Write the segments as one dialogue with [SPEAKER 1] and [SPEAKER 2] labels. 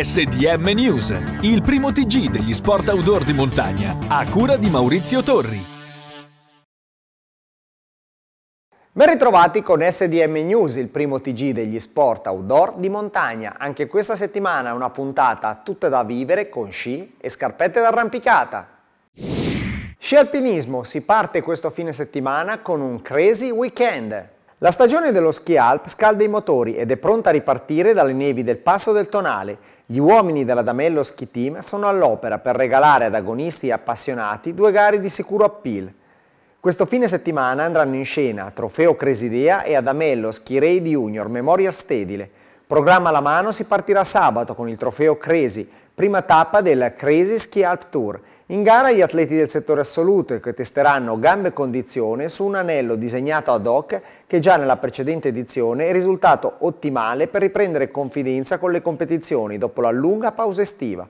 [SPEAKER 1] SDM News, il primo TG degli sport outdoor di montagna, a cura
[SPEAKER 2] di Maurizio Torri. Ben ritrovati con SDM News, il primo TG degli sport outdoor di montagna. Anche questa settimana una puntata tutta da vivere con sci e scarpette d'arrampicata. Sci alpinismo, si parte questo fine settimana con un crazy weekend. La stagione dello ski alp scalda i motori ed è pronta a ripartire dalle nevi del Passo del Tonale. Gli uomini della Damello Ski Team sono all'opera per regalare ad agonisti e appassionati due gare di sicuro appeal. Questo fine settimana andranno in scena a Trofeo Cresidea e Adamello Ski Raid Junior Memorial Stedile. Programma alla mano si partirà sabato con il Trofeo Cresi, prima tappa del Crazy Ski Alp Tour. In gara gli atleti del settore assoluto che testeranno gambe e condizione su un anello disegnato ad hoc che già nella precedente edizione è risultato ottimale per riprendere confidenza con le competizioni dopo la lunga pausa estiva.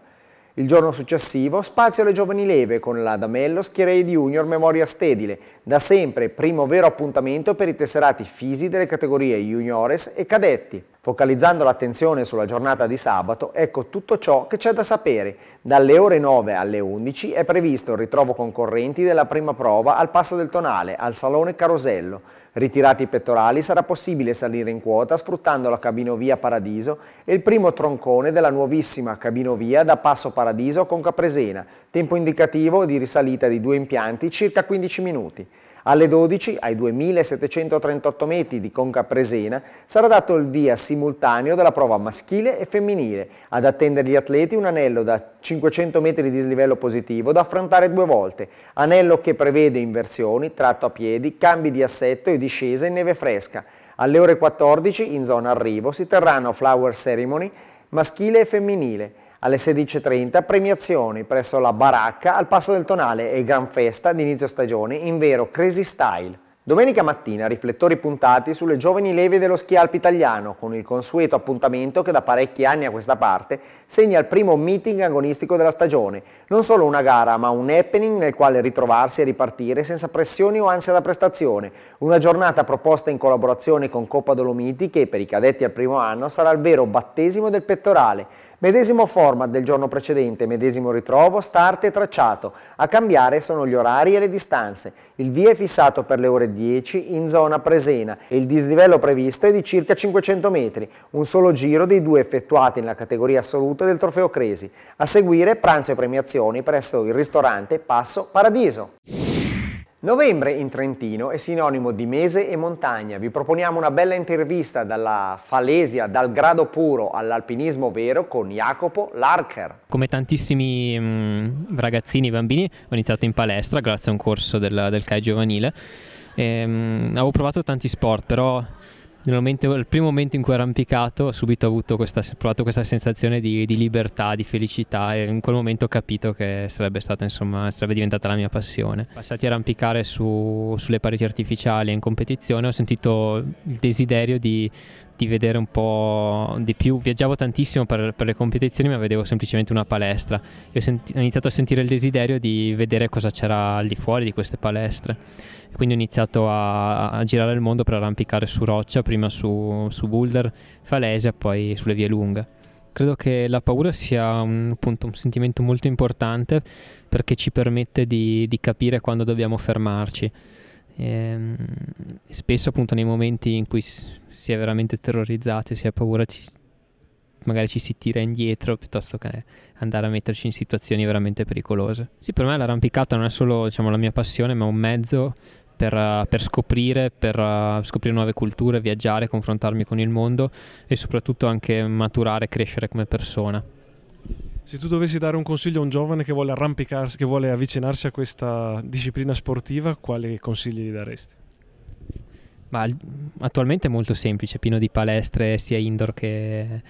[SPEAKER 2] Il giorno successivo spazio alle giovani leve con la Damello Schierei Junior Memoria Stedile, da sempre primo vero appuntamento per i tesserati fisi delle categorie juniores e cadetti. Focalizzando l'attenzione sulla giornata di sabato, ecco tutto ciò che c'è da sapere. Dalle ore 9 alle 11 è previsto il ritrovo concorrenti della prima prova al Passo del Tonale, al Salone Carosello. Ritirati i pettorali sarà possibile salire in quota sfruttando la cabinovia Paradiso e il primo troncone della nuovissima cabinovia da Passo Paradiso con Capresena, tempo indicativo di risalita di due impianti circa 15 minuti. Alle 12, ai 2.738 metri di Conca Presena, sarà dato il via simultaneo della prova maschile e femminile. Ad attendere gli atleti un anello da 500 metri di dislivello positivo da affrontare due volte. Anello che prevede inversioni, tratto a piedi, cambi di assetto e discesa in neve fresca. Alle ore 14, in zona arrivo, si terranno flower ceremony maschile e femminile alle 16.30 premiazioni presso la Baracca al Passo del Tonale e Gran Festa d'inizio stagione in vero Crazy Style. Domenica mattina riflettori puntati sulle giovani leve dello ski alp italiano con il consueto appuntamento che da parecchi anni a questa parte segna il primo meeting agonistico della stagione. Non solo una gara ma un happening nel quale ritrovarsi e ripartire senza pressioni o ansia da prestazione. Una giornata proposta in collaborazione con Coppa Dolomiti che per i cadetti al primo anno sarà il vero battesimo del pettorale. Medesimo format del giorno precedente, medesimo ritrovo, start e tracciato. A cambiare sono gli orari e le distanze. Il via è fissato per le ore 10 10 in zona Presena e il dislivello previsto è di circa 500 metri, un solo giro dei due effettuati nella categoria assoluta del Trofeo Cresi. A seguire pranzo e premiazioni presso il ristorante Passo Paradiso. Novembre in Trentino è sinonimo di mese e montagna. Vi proponiamo una bella intervista dalla Falesia, dal grado puro all'alpinismo vero con Jacopo Larker.
[SPEAKER 3] Come tantissimi mh, mm, ragazzini e bambini ho iniziato in palestra grazie a un corso del, del CAI giovanile. E, ehm, mh, avevo provato tanti sport però nel momento, il primo momento in cui ho arrampicato ho subito questa, provato questa sensazione di, di, libertà, di felicità e in quel momento ho capito che sarebbe, stata, insomma, sarebbe diventata la mia passione. Passati a arrampicare su, sulle pareti artificiali in competizione ho sentito il desiderio di di vedere un po' di più. Viaggiavo tantissimo per, per le competizioni, ma vedevo semplicemente una palestra. Io senti, ho iniziato a sentire il desiderio di vedere cosa c'era al di fuori di queste palestre. Quindi ho iniziato a, a girare il mondo per arrampicare su roccia, prima su, su boulder, falesia, poi sulle vie lunghe credo che la paura sia un, appunto, un, sentimento molto importante perché ci permette di, di capire quando dobbiamo fermarci. E ehm, spesso appunto nei momenti in cui si è veramente terrorizzati, si ha paura, ci, magari ci si tira indietro piuttosto che andare a metterci in situazioni veramente pericolose. Sì, per me l'arrampicata non è solo diciamo, la mia passione, ma un mezzo per, per, scoprire, per eh, scoprire nuove culture, viaggiare, confrontarmi con il mondo e soprattutto anche maturare e crescere come persona.
[SPEAKER 1] Se tu dovessi dare un consiglio a un giovane che vuole arrampicarsi, che vuole avvicinarsi a questa disciplina sportiva, quali consigli gli daresti?
[SPEAKER 3] Ma, attualmente è molto semplice, pieno di palestre sia indoor che,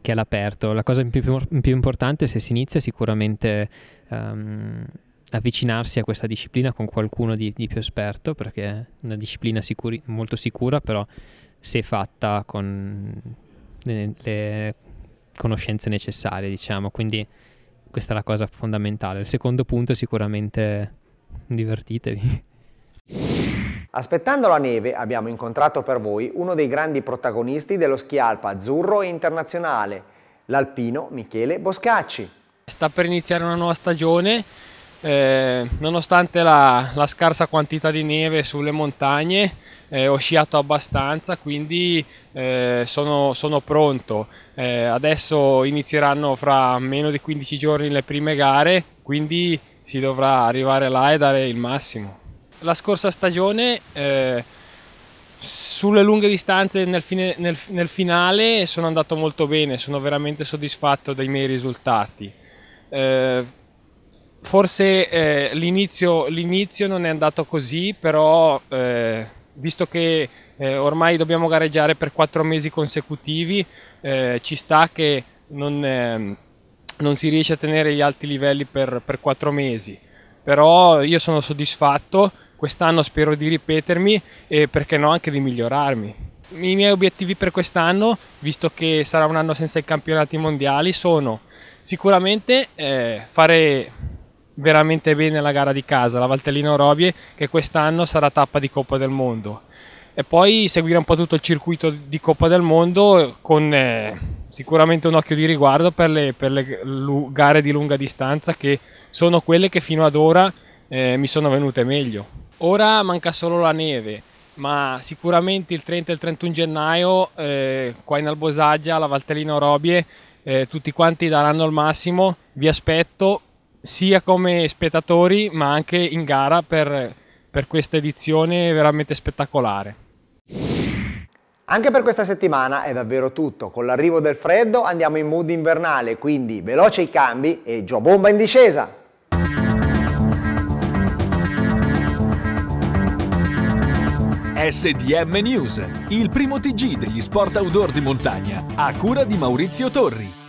[SPEAKER 3] che all'aperto. La cosa più, più, importante se si inizia è sicuramente um, avvicinarsi a questa disciplina con qualcuno di, di più esperto, perché è una disciplina sicuri, molto sicura, però se fatta con le, le conoscenze necessarie, diciamo, quindi questa è la cosa fondamentale. Il secondo punto è sicuramente divertitevi.
[SPEAKER 2] Aspettando la neve abbiamo incontrato per voi uno dei grandi protagonisti dello ski alpa azzurro e internazionale, l'alpino Michele Boscacci.
[SPEAKER 1] Sta per iniziare una nuova stagione, eh, nonostante la, la, scarsa quantità di neve sulle montagne eh, ho sciato abbastanza quindi eh, sono, sono, pronto eh, adesso inizieranno fra meno di 15 giorni le prime gare quindi si dovrà arrivare là e dare il massimo la scorsa stagione eh, sulle lunghe distanze nel, fine, nel, nel finale sono andato molto bene sono veramente soddisfatto dei miei risultati eh, forse eh, l'inizio, l'inizio, non è andato così, però eh, visto che eh, ormai dobbiamo gareggiare per quattro mesi consecutivi, eh, ci sta che non, ehm, non, si riesce a tenere gli alti livelli per, quattro mesi. Però io sono soddisfatto, quest'anno spero di ripetermi e perché no anche di migliorarmi. I miei obiettivi per quest'anno, visto che sarà un anno senza i campionati mondiali, sono sicuramente eh, fare veramente bene la gara di casa, la Valtellino Robie, che quest'anno sarà tappa di Coppa del Mondo. E poi seguire un po' tutto il circuito di Coppa del Mondo con eh, sicuramente un occhio di riguardo per le, per le, gare di lunga distanza che sono quelle che fino ad ora eh, mi sono venute meglio. Ora manca solo la neve, ma sicuramente il 30 e il 31 gennaio eh, qua in Albosaggia, la Valtellino Robie, eh, tutti quanti daranno il massimo. Vi aspetto sia come spettatori ma anche in gara per, per questa edizione veramente spettacolare.
[SPEAKER 2] Anche per questa settimana è davvero tutto, con l'arrivo del freddo andiamo in mood invernale, quindi veloce i cambi e giù bomba in discesa! SDM News, il primo TG degli sport outdoor di montagna, a cura di Maurizio Torri.